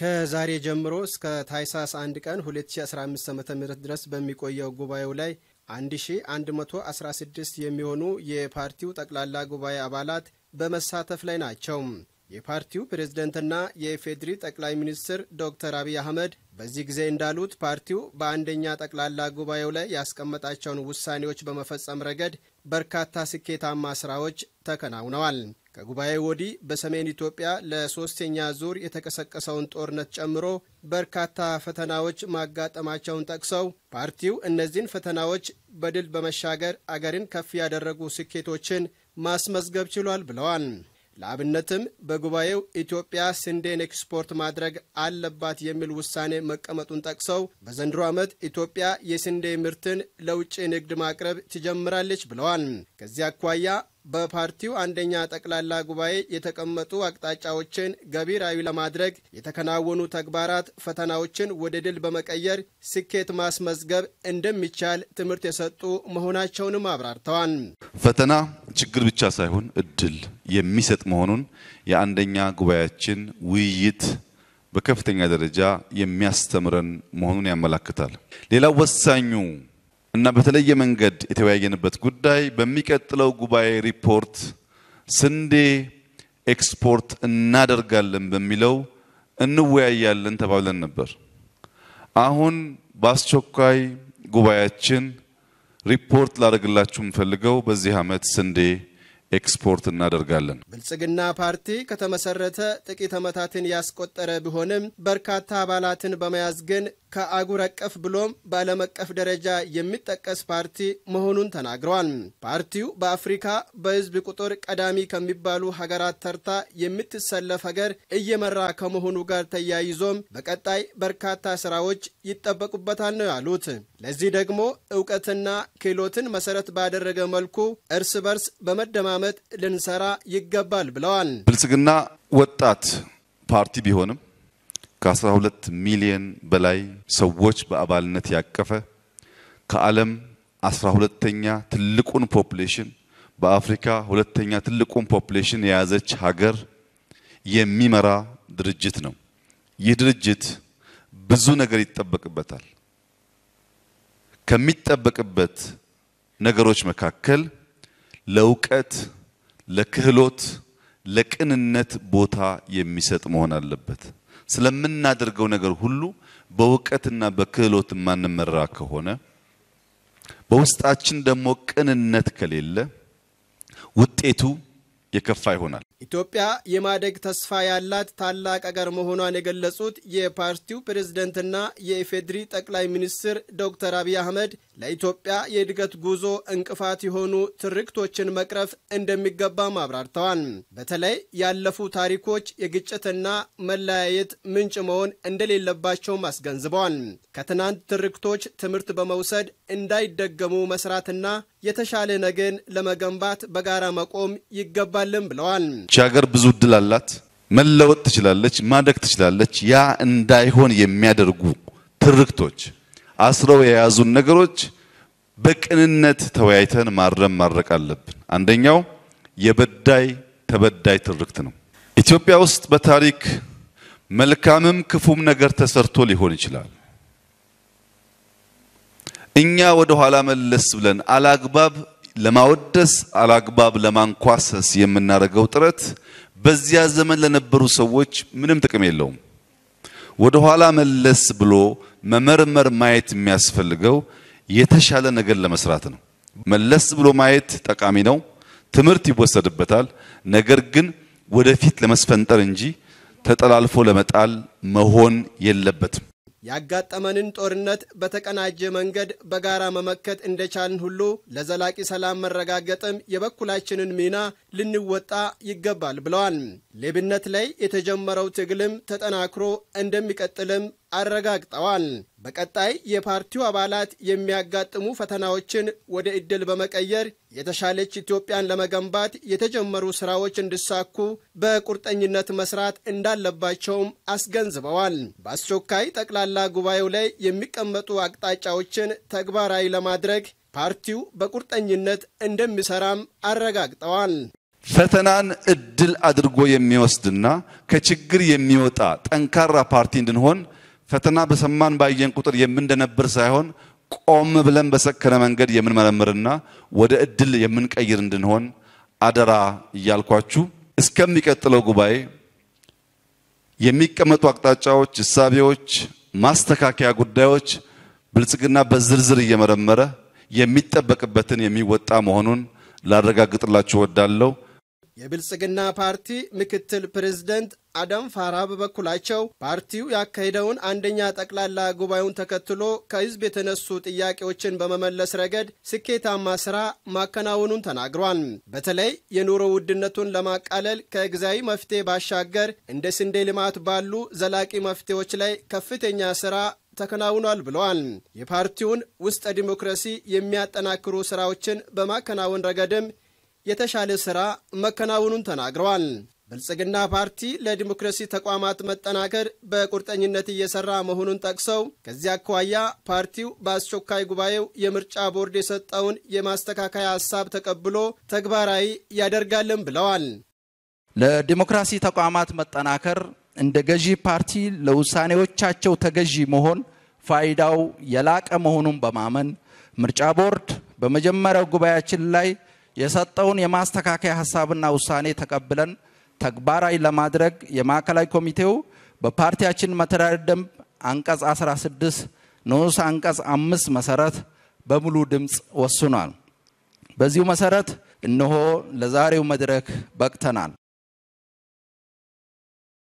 ከዛሬ ጀምሮ እስከ ታይሳስ 1 ቀን 2015 ም ድረስ በሚቆየው ጉባኤው ላይ 1116 የሚሆኑ የፓርቲው ጠቅላላ ጉባኤ አባላት በመሳተፍ ላይ ናቸው። የፓርቲው ፕሬዝደንትና የኢፌዴሪ ጠቅላይ ሚኒስትር ዶክተር አብይ አህመድ በዚህ ጊዜ እንዳሉት ፓርቲው በአንደኛ ጠቅላላ ጉባኤው ላይ ያስቀመጣቸውን ውሳኔዎች በመፈጸም ረገድ በርካታ ስኬታማ ስራዎች ተከናውነዋል። ከጉባኤው ወዲህ በሰሜን ኢትዮጵያ ለሶስተኛ ዙር የተቀሰቀሰውን ጦርነት ጨምሮ በርካታ ፈተናዎች ማጋጠማቸውን ጠቅሰው ፓርቲው እነዚህን ፈተናዎች በድል በመሻገር አገርን ከፍ ያደረጉ ስኬቶችን ማስመዝገብ ችሏል ብለዋል። ለአብነትም በጉባኤው ኢትዮጵያ ስንዴን ኤክስፖርት ማድረግ አለባት የሚል ውሳኔ መቀመጡን ጠቅሰው በዘንድሮ ዓመት ኢትዮጵያ የስንዴ ምርትን ለውጭ ንግድ ማቅረብ ትጀምራለች ብለዋል። ከዚህ አኳያ በፓርቲው አንደኛ ጠቅላላ ጉባኤ የተቀመጡ አቅጣጫዎችን ገቢራዊ ለማድረግ የተከናወኑ ተግባራት ፈተናዎችን ወደ ድል በመቀየር ስኬት ማስመዝገብ እንደሚቻል ትምህርት የሰጡ መሆናቸውንም አብራርተዋል። ፈተና ችግር ብቻ ሳይሆን እድል የሚሰጥ መሆኑን የአንደኛ ጉባኤያችን ውይይት በከፍተኛ ደረጃ የሚያስተምረን መሆኑን ያመላክታል። ሌላው ወሳኙ እና በተለየ መንገድ የተወያየንበት ጉዳይ በሚቀጥለው ጉባኤ ሪፖርት ስንዴ ኤክስፖርት እናደርጋለን በሚለው እንወያያለን ተባብለን ነበር። አሁን በአስቸኳይ ጉባኤያችን ሪፖርት ላደርግላችሁ የምፈልገው በዚህ ዓመት ስንዴ ኤክስፖርት እናደርጋለን። ብልጽግና ፓርቲ ከተመሰረተ ጥቂት ዓመታትን ያስቆጠረ ቢሆንም በርካታ አባላትን በመያዝ ግን ከአጉር አቀፍ ብሎም በዓለም አቀፍ ደረጃ የሚጠቀስ ፓርቲ መሆኑን ተናግረዋል። ፓርቲው በአፍሪካ በሕዝብ ቁጥር ቀዳሚ ከሚባሉ ሀገራት ተርታ የምትሰለፍ ሀገር እየመራ ከመሆኑ ጋር ተያይዞም በቀጣይ በርካታ ስራዎች ይጠበቁበታል ነው ያሉት። ለዚህ ደግሞ እውቀትና ክህሎትን መሰረት ባደረገ መልኩ እርስ በርስ በመደማመ ዓመት ልንሰራ ይገባል ብለዋል። ብልጽግና ወጣት ፓርቲ ቢሆንም ከ12 ሚሊዮን በላይ ሰዎች በአባልነት ያቀፈ ከዓለም 12ተኛ ትልቁን ፖፕሌሽን በአፍሪካ ሁለተኛ ትልቁን ፖፕሌሽን የያዘች ሀገር የሚመራ ድርጅት ነው። ይህ ድርጅት ብዙ ነገር ይጠበቅበታል። ከሚጠበቅበት ነገሮች መካከል ለእውቀት፣ ለክህሎት፣ ለቅንነት ቦታ የሚሰጥ መሆን አለበት። ስለምናደርገው ነገር ሁሉ በእውቀትና በክህሎት የማንመራ ከሆነ በውስጣችን ደግሞ ቅንነት ከሌለ ውጤቱ የከፋ ይሆናል። ኢትዮጵያ የማደግ ተስፋ ያላት ታላቅ አገር መሆኗን የገለጹት የፓርቲው ፕሬዝደንትና የኢፌዴሪ ጠቅላይ ሚኒስትር ዶክተር አብይ አህመድ ለኢትዮጵያ የእድገት ጉዞ እንቅፋት የሆኑ ትርክቶችን መቅረፍ እንደሚገባም አብራርተዋል። በተለይ ያለፉ ታሪኮች የግጭትና መለያየት ምንጭ መሆን እንደሌለባቸውም አስገንዝበዋል። ከትናንት ትርክቶች ትምህርት በመውሰድ እንዳይደገሙ መስራትና የተሻለ ነገን ለመገንባት በጋራ መቆም ይገባልን ብለዋል። ሀገር ብዙ እድል አላት። መለወጥ ትችላለች፣ ማደግ ትችላለች። ያ እንዳይሆን የሚያደርጉ ትርክቶች አስረው የያዙን ነገሮች በቅንነት ተወያይተን ማረም ማድረቅ አለብን። አንደኛው የበዳይ ተበዳይ ትርክት ነው። ኢትዮጵያ ውስጥ በታሪክ መልካምም ክፉም ነገር ተሰርቶ ሊሆን ይችላል። እኛ ወደ ኋላ መለስ ብለን አላግባብ ለማወደስ አላግባብ ለማንኳሰስ የምናደርገው ጥረት በዚያ ዘመን ለነበሩ ሰዎች ምንም ጥቅም የለውም። ወደ ኋላ መለስ ብሎ መመርመር ማየት የሚያስፈልገው የተሻለ ነገር ለመስራት ነው። መለስ ብሎ ማየት ጠቃሚ ነው፣ ትምህርት ይወሰድበታል። ነገር ግን ወደፊት ለመስፈንጠር እንጂ ተጠላልፎ ለመጣል መሆን የለበትም። ያጋጠመንን ጦርነት በተቀናጀ መንገድ በጋራ መመከት እንደቻልን ሁሉ ለዘላቂ ሰላም መረጋገጥም የበኩላችንን ሚና ልንወጣ ይገባል ብለዋል። ሌብነት ላይ የተጀመረው ትግልም ተጠናክሮ እንደሚቀጥልም አረጋግጠዋል። በቀጣይ የፓርቲው አባላት የሚያጋጥሙ ፈተናዎችን ወደ እድል በመቀየር የተሻለች ኢትዮጵያን ለመገንባት የተጀመሩ ስራዎች እንዲሳኩ በቁርጠኝነት መስራት እንዳለባቸውም አስገንዝበዋል። በአስቸኳይ ጠቅላላ ጉባኤው ላይ የሚቀመጡ አቅጣጫዎችን ተግባራዊ ለማድረግ ፓርቲው በቁርጠኝነት እንደሚሰራም አረጋግጠዋል። ፈተናን እድል አድርጎ የሚወስድና ከችግር የሚወጣ ጠንካራ ፓርቲ እንድንሆን ፈተና በሰማን ባየን ቁጥር የምንደነብር ሳይሆን ቆም ብለን በሰከነ መንገድ የምንመረምርና ወደ እድል የምንቀይር እንድንሆን አደራ እያልኳችሁ እስከሚቀጥለው ጉባኤ የሚቀመጡ አቅጣጫዎች፣ እሳቤዎች፣ ማስተካከያ ጉዳዮች ብልጽግና በዝርዝር እየመረመረ የሚጠበቅበትን የሚወጣ መሆኑን ላረጋግጥላችሁ እወዳለሁ። የብልጽግና ፓርቲ ምክትል ፕሬዝደንት አደም ፋራ በበኩላቸው ፓርቲው ያካሄደውን አንደኛ ጠቅላላ ጉባኤውን ተከትሎ ከህዝብ የተነሱ ጥያቄዎችን በመመለስ ረገድ ስኬታማ ስራ ማከናወኑን ተናግሯል። በተለይ የኑሮ ውድነቱን ለማቃለል ከጊዜያዊ መፍትሄ ባሻገር እንደ ስንዴ ልማት ባሉ ዘላቂ መፍትሄዎች ላይ ከፍተኛ ስራ ተከናውኗል ብለዋል። የፓርቲውን ውስጠ ዲሞክራሲ የሚያጠናክሩ ስራዎችን በማከናወን ረገድም የተሻለ ሥራ መከናወኑን ተናግረዋል። ብልጽግና ፓርቲ ለዲሞክራሲ ተቋማት መጠናከር በቁርጠኝነት እየሰራ መሆኑን ጠቅሰው ከዚህ አኳያ ፓርቲው በአስቸኳይ ጉባኤው የምርጫ ቦርድ የሰጠውን የማስተካከያ ሀሳብ ተቀብሎ ተግባራዊ ያደርጋልን ብለዋል። ለዲሞክራሲ ተቋማት መጠናከር እንደ ገዢ ፓርቲ ለውሳኔዎቻቸው ተገዢ መሆን ፋይዳው የላቀ መሆኑን በማመን ምርጫ ቦርድ በመጀመሪያው ጉባኤያችን ላይ የሰጠውን የማስተካከያ ሀሳብና ውሳኔ ተቀብለን ተግባራዊ ለማድረግ የማዕከላዊ ኮሚቴው በፓርቲያችን መተዳደር ደንብ አንቀጽ 16 ንዑስ አንቀጽ አምስት መሰረት በሙሉ ድምፅ ወስኗል። በዚሁ መሰረት እነሆ ለዛሬው መድረክ በቅተናል።